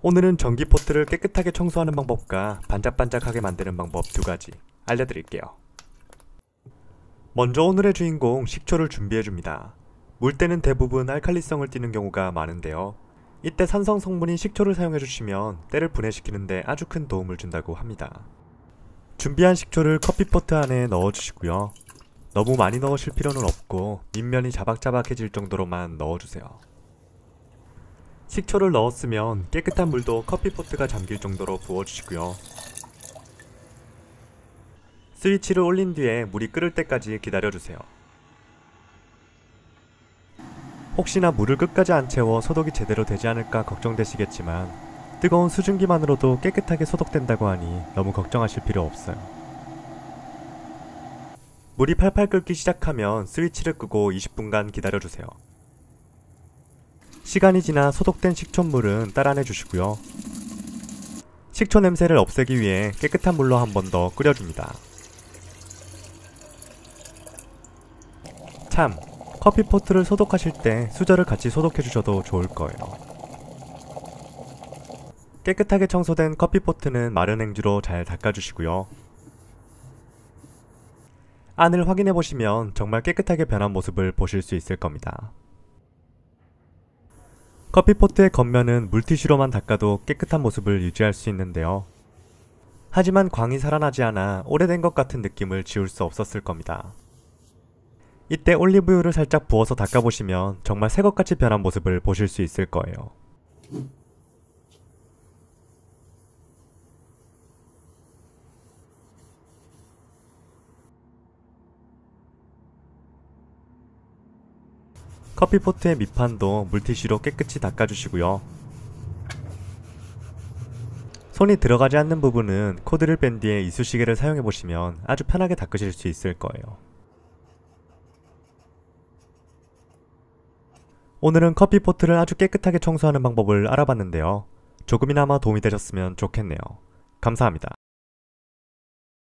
오늘은 전기 포트를 깨끗하게 청소하는 방법과 반짝반짝하게 만드는 방법 두 가지 알려드릴게요. 먼저 오늘의 주인공 식초를 준비해줍니다. 물때는 대부분 알칼리성을 띠는 경우가 많은데요. 이때 산성 성분인 식초를 사용해주시면 때를 분해시키는데 아주 큰 도움을 준다고 합니다. 준비한 식초를 커피포트 안에 넣어주시고요. 너무 많이 넣으실 필요는 없고 밑면이 자박자박해질 정도로만 넣어주세요. 식초를 넣었으면 깨끗한 물도 커피포트가 잠길 정도로 부어주시고요. 스위치를 올린 뒤에 물이 끓을 때까지 기다려주세요. 혹시나 물을 끝까지 안 채워 소독이 제대로 되지 않을까 걱정되시겠지만 뜨거운 수증기만으로도 깨끗하게 소독된다고 하니 너무 걱정하실 필요 없어요. 물이 팔팔 끓기 시작하면 스위치를 끄고 20분간 기다려주세요. 시간이 지나 소독된 식초물은 따라내 주시고요. 식초 냄새를 없애기 위해 깨끗한 물로 한 번 더 끓여줍니다. 참, 커피포트를 소독하실 때 수저를 같이 소독해 주셔도 좋을 거예요. 깨끗하게 청소된 커피포트는 마른 행주로 잘 닦아주시고요. 안을 확인해 보시면 정말 깨끗하게 변한 모습을 보실 수 있을 겁니다. 커피포트의 겉면은 물티슈로만 닦아도 깨끗한 모습을 유지할 수 있는데요. 하지만 광이 살아나지 않아 오래된 것 같은 느낌을 지울 수 없었을 겁니다. 이때 올리브유를 살짝 부어서 닦아보시면 정말 새것같이 변한 모습을 보실 수 있을 거예요. 커피포트의 밑판도 물티슈로 깨끗이 닦아주시고요. 손이 들어가지 않는 부분은 코드를 뺀 뒤에 이쑤시개를 사용해보시면 아주 편하게 닦으실 수 있을 거예요. 오늘은 커피포트를 아주 깨끗하게 청소하는 방법을 알아봤는데요. 조금이나마 도움이 되셨으면 좋겠네요. 감사합니다.